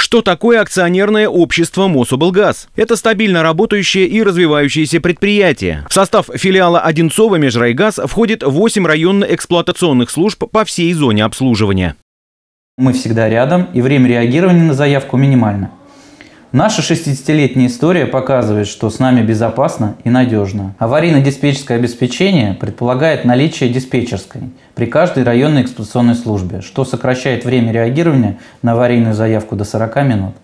Что такое акционерное общество «Мособлгаз»? Это стабильно работающее и развивающееся предприятие. В состав филиала Одинцова «Межрайгаз» входит 8 районно-эксплуатационных служб по всей зоне обслуживания. Мы всегда рядом, и время реагирования на заявку минимально. Наша 60-летняя история показывает, что с нами безопасно и надежно. Аварийно-диспетчерское обеспечение предполагает наличие диспетчерской при каждой районной эксплуатационной службе, что сокращает время реагирования на аварийную заявку до 40 минут.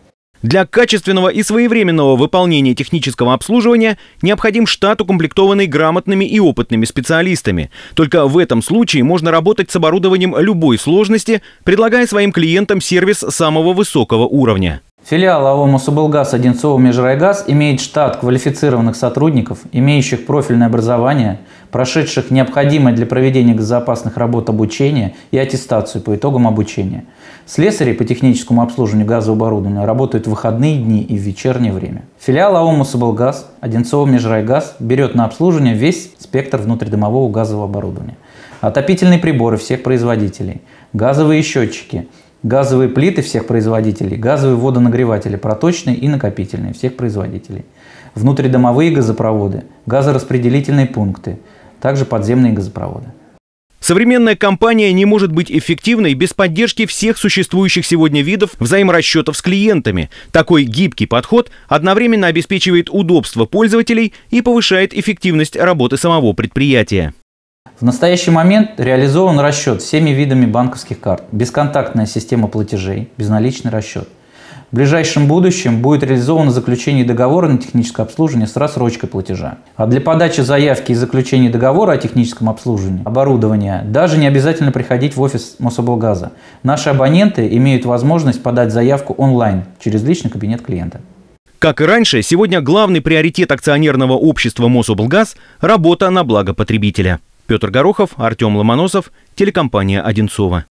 Для качественного и своевременного выполнения технического обслуживания необходим штат, укомплектованный грамотными и опытными специалистами. Только в этом случае можно работать с оборудованием любой сложности, предлагая своим клиентам сервис самого высокого уровня. Филиал АО «Мособлгаз» Одинцова «Межрайгаз» имеет штат квалифицированных сотрудников, имеющих профильное образование, прошедших необходимое для проведения безопасных работ обучение и аттестацию по итогам обучения. Слесари по техническому обслуживанию газооборудования работают в выходные дни и в вечернее время. Филиал АО «Мособлгаз» Одинцова «Межрайгаз» берет на обслуживание весь спектр внутридомового газового оборудования. Отопительные приборы всех производителей, газовые счетчики – газовые плиты всех производителей, газовые водонагреватели, проточные и накопительные всех производителей, внутридомовые газопроводы, газораспределительные пункты, также подземные газопроводы. Современная компания не может быть эффективной без поддержки всех существующих сегодня видов взаиморасчетов с клиентами. Такой гибкий подход одновременно обеспечивает удобство пользователей и повышает эффективность работы самого предприятия. В настоящий момент реализован расчет всеми видами банковских карт, бесконтактная система платежей, безналичный расчет. В ближайшем будущем будет реализовано заключение договора на техническое обслуживание с рассрочкой платежа. А для подачи заявки и заключения договора о техническом обслуживании оборудования даже не обязательно приходить в офис Мособлгаза. Наши абоненты имеют возможность подать заявку онлайн через личный кабинет клиента. Как и раньше, сегодня главный приоритет акционерного общества «Мособлгаз» – работа на благо потребителя. Петр Горохов, Артем Ломоносов, телекомпания «Одинцова».